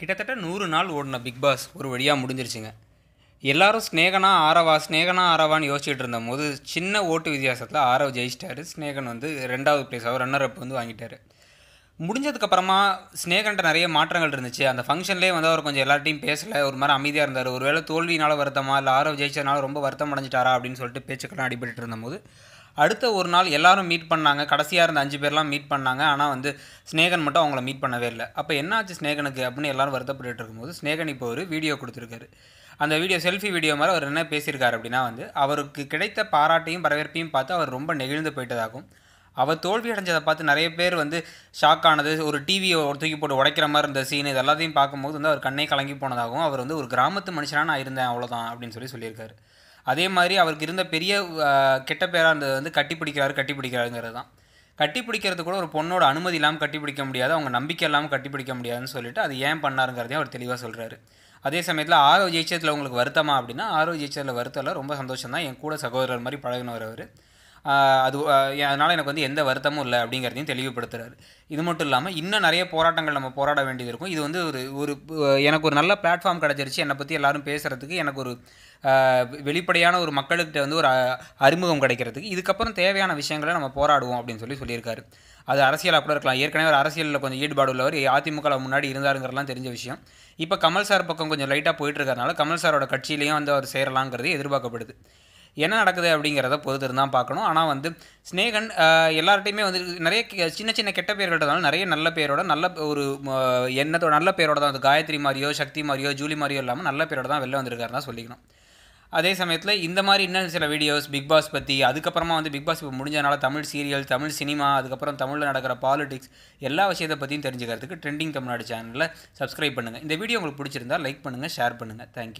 கிட்டத்தட்ட நூறு நாள் ஓடின பிக் பாஸ் ஒரு வழியாக முடிஞ்சிருச்சுங்க எல்லாரும் ஸ்னேகனா ஆரவா ஸ்னேகனா ஆரவான்னு யோசிச்சுட்டு போது சின்ன ஓட்டு வித்தியாசத்தில் ஆரவ் ஜெயிச்சிட்டாரு ஸ்னேகன் வந்து ரெண்டாவது பிளேஸாக ரன்னர் அப் வந்து வாங்கிட்டார் முடிஞ்சதுக்கப்புறமா ஸ்னேகன்ட்ட நிறைய மாற்றங்கள் இருந்துச்சு அந்த ஃபங்க்ஷன்லேயே வந்து அவர் கொஞ்சம் எல்லார்ட்டையும் பேசலை ஒரு மாதிரி அமைதியாக இருந்தார் ஒரு வேளை தோல்வினால் வருத்தமா இல்லை ஆரவ் ஜெயிச்சதுனால ரொம்ப வருத்தம் அடைஞ்சிட்டாரா அப்படின்னு சொல்லிட்டு பேச்சுக்கெல்லாம் அடிபட்டு இருந்தபோது அடுத்த ஒரு நாள் எல்லாரும் மீட் பண்ணாங்க கடைசியாக இருந்த அஞ்சு பேர்லாம் மீட் பண்ணாங்க ஆனால் வந்து ஸ்நேகன் மட்டும் அவங்கள மீட் பண்ணவே இல்லை அப்போ என்னாச்சு ஸ்நேகனுக்கு அப்படின்னு எல்லாரும் வருத்தப்பட்டு இருக்கும்போது ஸ்நேகன் இப்போ ஒரு வீடியோ கொடுத்துருக்காரு அந்த வீடியோ செல்ஃபி வீடியோ மாதிரி அவர் என்ன பேசியிருக்காரு அப்படின்னா வந்து அவருக்கு கிடைத்த பாராட்டையும் வரவேற்பையும் பார்த்து அவர் ரொம்ப நெகிழ்ந்து போயிட்டதாகும் அவர் தோல்வி அடைஞ்சதை பார்த்து நிறைய பேர் வந்து ஷாக் ஆனது ஒரு டிவியை ஒரு தூக்கி போட்டு உடைக்கிற மாதிரி இருந்த சீன் எல்லாத்தையும் பார்க்கும்போது வந்து அவர் கண்ணை கலங்கி போனதாகவும் அவர் வந்து ஒரு கிராமத்து மனுஷனாக நான் இருந்தேன் அவ்வளோதான் அப்படின்னு சொல்லி சொல்லியிருக்காரு அதே மாதிரி அவருக்கு இருந்த பெரிய கெட்ட பேராக இருந்தது வந்து கட்டி கட்டிப்பிடிக்கிறாருங்கிறது தான் பிடிக்கிறது கூட ஒரு பொண்ணோட அனுமதி இல்லாமல் கட்டிப்பிடிக்க முடியாது அவங்க நம்பிக்கை இல்லாமல் கட்டிப்பிடிக்க முடியாதுன்னு சொல்லிட்டு அது ஏன் பண்ணாருங்கிறதையும் அவர் தெளிவாக சொல்கிறாரு அதே சமயத்தில் ஆரோ ஜெயிச்சதில் உங்களுக்கு வருத்தமா அப்படின்னா ஆரோ ஜெயிச்சதில் வருத்தம் ரொம்ப சந்தோஷம் தான் என் கூட சகோதரர் மாதிரி பழகினவர் அவர் அது அதனால் எனக்கு வந்து எந்த வருத்தமும் இல்லை அப்படிங்கிறதையும் தெளிவுபடுத்துகிறாரு இது மட்டும் இல்லாமல் இன்னும் நிறைய போராட்டங்கள் நம்ம போராட வேண்டியது இருக்கும் இது வந்து ஒரு ஒரு எனக்கு ஒரு நல்ல பிளாட்ஃபார்ம் கிடச்சிருச்சு என்னை பற்றி எல்லாரும் பேசுகிறதுக்கு எனக்கு ஒரு வெளிப்படையான ஒரு மக்கள்கிட்ட வந்து ஒரு அறிமுகம் கிடைக்கிறதுக்கு இதுக்கப்புறம் தேவையான விஷயங்களை நம்ம போராடுவோம் அப்படின்னு சொல்லி சொல்லியிருக்காரு அது அரசியலாக கூட இருக்கலாம் ஏற்கனவே ஒரு அரசியலில் கொஞ்சம் ஈடுபாடு உள்ளவர் அதிமுகவில் முன்னாடி இருந்தாருங்கிறலாம் தெரிஞ்ச விஷயம் இப்போ கமல் சார் பக்கம் கொஞ்சம் லைட்டாக போயிட்டு இருக்கறனால கமல் சாரோட கட்சியிலையும் வந்து அவர் சேரலாங்கிறது எதிர்பார்க்கப்படுது என்ன நடக்குது அப்படிங்கிறத பொறுத்து தான் பார்க்கணும் ஆனால் வந்து ஸ்னேகன் எல்லார்ட்டையுமே வந்து நிறைய சின்ன சின்ன கெட்ட பேர்கள்ன்றதாலும் நிறைய நல்ல பேரோட நல்ல ஒரு எண்ணத்தோட நல்ல பேரோட தான் அது காயத்ரி மாதிரியோ சக்தி மாதிரியோ ஜூலி மாதிரியோ இல்லாமல் நல்ல பேரோட தான் வெளில வந்திருக்காரு தான் சொல்லிக்கணும் அதே சமயத்தில் இந்த மாதிரி இன்னும் சில வீடியோஸ் பிக் பாஸ் பற்றி அதுக்கப்புறமா வந்து பிக் பாஸ் இப்போ முடிஞ்சனால தமிழ் சீரியல் தமிழ் சினிமா அதுக்கப்புறம் தமிழில் நடக்கிற பாலிடிக்ஸ் எல்லா விஷயத்தை பற்றியும் தெரிஞ்சுக்கிறதுக்கு ட்ரெண்டிங் தமிழ்நாடு சேனலில் சப்ஸ்கிரைப் பண்ணுங்கள் இந்த வீடியோ உங்களுக்கு பிடிச்சிருந்தா லைக் பண்ணுங்கள் ஷேர் பண்ணுங்கள் தேங்க்யூ